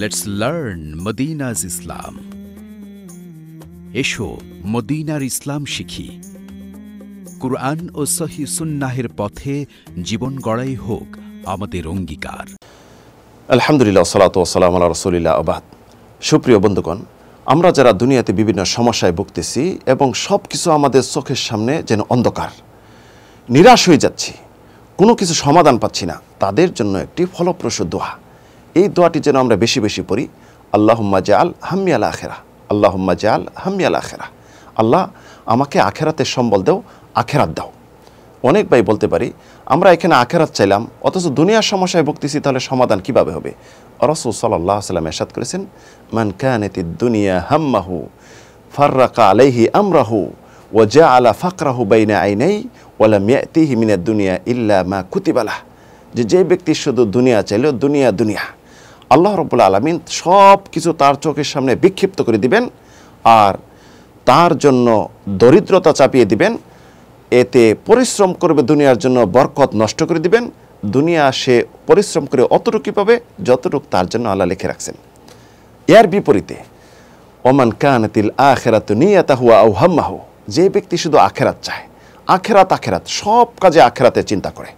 let's learn মদিনাজ ইসলাম এসো মদিনার ইসলাম শিখি কুরআন ও সহি সুন্নাহের পথে জীবন গড়াই হোক আমাদের অঙ্গীকার আলহামদুলিল্লাহ সালাত সালাম আল্লাহ রসুলিল্লা আবাদ সুপ্রিয় বন্ধুগণ আমরা যারা দুনিয়াতে বিভিন্ন সমস্যায় ভুগতেছি এবং সব কিছু আমাদের চোখের সামনে যেন অন্ধকার নিরাশ হয়ে যাচ্ছি কোনো কিছু সমাধান পাচ্ছি না তাদের জন্য একটি ফলপ্রসূ দোহা এই দোয়াটি যেন আমরা বেশি বেশি পড়ি আল্লাহম্মা জাল হাম্মিয়াল আখেরা আল্লাহম্মা জাল হাম্মিয়াল আখেরা আল্লাহ আমাকে আখেরাতের সম্বল দেও আখেরাত দাও অনেক ভাই বলতে পারি আমরা এখানে আখেরাত চাইলাম অথচ দুনিয়ার সমস্যায় ভুগতেছি তাহলে সমাধান কিভাবে হবে রসুল সাল্লাহ সাল্লাম এসাদ করেছেন মান কানেতি দুনিয়া হাম্মাহু ফার্রাকা আলাইহি আমরাহু ও জা আলা ফাকরাহু বাইনা আইনাই ওলা মিয়াতিহি মিনা দুনিয়া ইল্লা মা কুতিবালা যে যে ব্যক্তি শুধু দুনিয়া চাইল দুনিয়া দুনিয়া আল্লাহ রব্বুল আলমিন সব কিছু তার চোখের সামনে বিক্ষিপ্ত করে দিবেন আর তার জন্য দরিদ্রতা চাপিয়ে দিবেন এতে পরিশ্রম করবে দুনিয়ার জন্য বরকত নষ্ট করে দিবেন দুনিয়া সে পরিশ্রম করে অতটুকুই পাবে যতটুক তার জন্য আল্লাহ লিখে রাখছেন এর বিপরীতে ওমান কানতিল আখেরাত নিয়াতা হুয়া আউ হাম্মাহু যে ব্যক্তি শুধু আখেরাত চায় আখেরাত আখেরাত সব কাজে আখেরাতে চিন্তা করে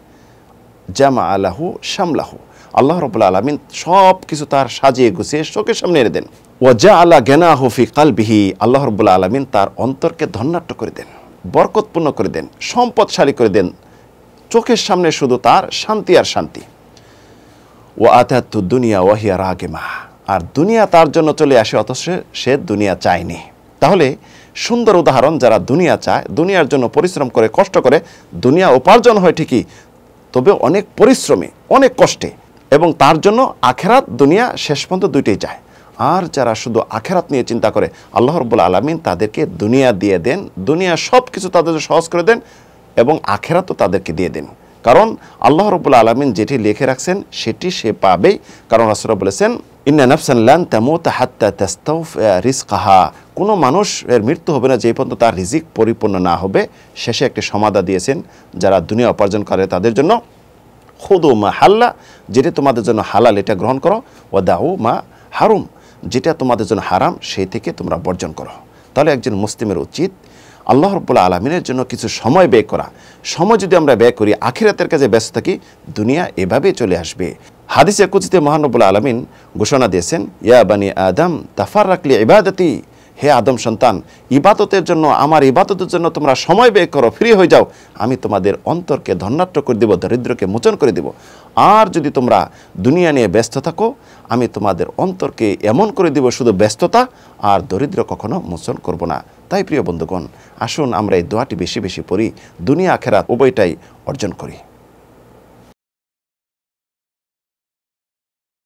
জামা আলাহু শ্যামলাহু আল্লাহ রবুল্লা আলমিন সব কিছু তার সাজিয়ে গুছিয়ে চোখের সামনে এনে দেন ওয়াজা আলা গেনা হফি বিহি আল্লাহ রবুল্লা আলমিন তার অন্তরকে ধন্যাট্য করে দেন বরকতপূর্ণ করে দেন সম্পদশালী করে দেন চোখের সামনে শুধু তার শান্তি আর শান্তি ও আতাত্তু দুনিয়া ওয়াহিয়া রাগে মা আর দুনিয়া তার জন্য চলে আসে অথচ সে দুনিয়া চায়নি তাহলে সুন্দর উদাহরণ যারা দুনিয়া চায় দুনিয়ার জন্য পরিশ্রম করে কষ্ট করে দুনিয়া উপার্জন হয় ঠিকই তবে অনেক পরিশ্রমে অনেক কষ্টে এবং তার জন্য আখেরাত দুনিয়া শেষ পর্যন্ত দুইটাই যায় আর যারা শুধু আখেরাত নিয়ে চিন্তা করে আল্লাহ রব্বুল আলমিন তাদেরকে দুনিয়া দিয়ে দেন দুনিয়া সব কিছু তাদের সহজ করে দেন এবং আখেরাতও তাদেরকে দিয়ে দেন কারণ আল্লাহ রবুল্লা আলমিন যেটি লিখে রাখছেন সেটি সে পাবেই কারণ রাসুরা বলেছেন ইন্না নাফসাল্লান তেমত রিস্কাহা কোনো মানুষের মৃত্যু হবে না যেই পর্যন্ত তার রিজিক পরিপূর্ণ না হবে শেষে একটি সমাধা দিয়েছেন যারা দুনিয়া উপার্জন করে তাদের জন্য খুদু মা হাল্লা যেটা তোমাদের জন্য হালাল এটা গ্রহণ করো ও দাও মা হারুম যেটা তোমাদের জন্য হারাম সেই থেকে তোমরা বর্জন করো তাহলে একজন মুসলিমের উচিত আল্লাহ রব্বুল্লা আলমিনের জন্য কিছু সময় ব্যয় করা সময় যদি আমরা ব্যয় করি আখিরাতের কাজে ব্যস্ত থাকি দুনিয়া এভাবে চলে আসবে হাদিসে কুচিতে মহানবুল্লা আলমিন ঘোষণা দিয়েছেন ইয়া বানি আদম তাফার রাখলে ইবাদতি হে আদম সন্তান ইবাদতের জন্য আমার ইবাদতের জন্য তোমরা সময় ব্যয় করো ফ্রি হয়ে যাও আমি তোমাদের অন্তরকে ধন্যাট্য করে দেব দরিদ্রকে মোচন করে দেব আর যদি তোমরা দুনিয়া নিয়ে ব্যস্ত থাকো আমি তোমাদের অন্তরকে এমন করে দেব শুধু ব্যস্ততা আর দরিদ্র কখনো মোচন করব না তাই প্রিয় বন্ধুগণ আসুন আমরা এই দোয়াটি বেশি বেশি পড়ি দুনিয়া আখেরাত উভয়টাই অর্জন করি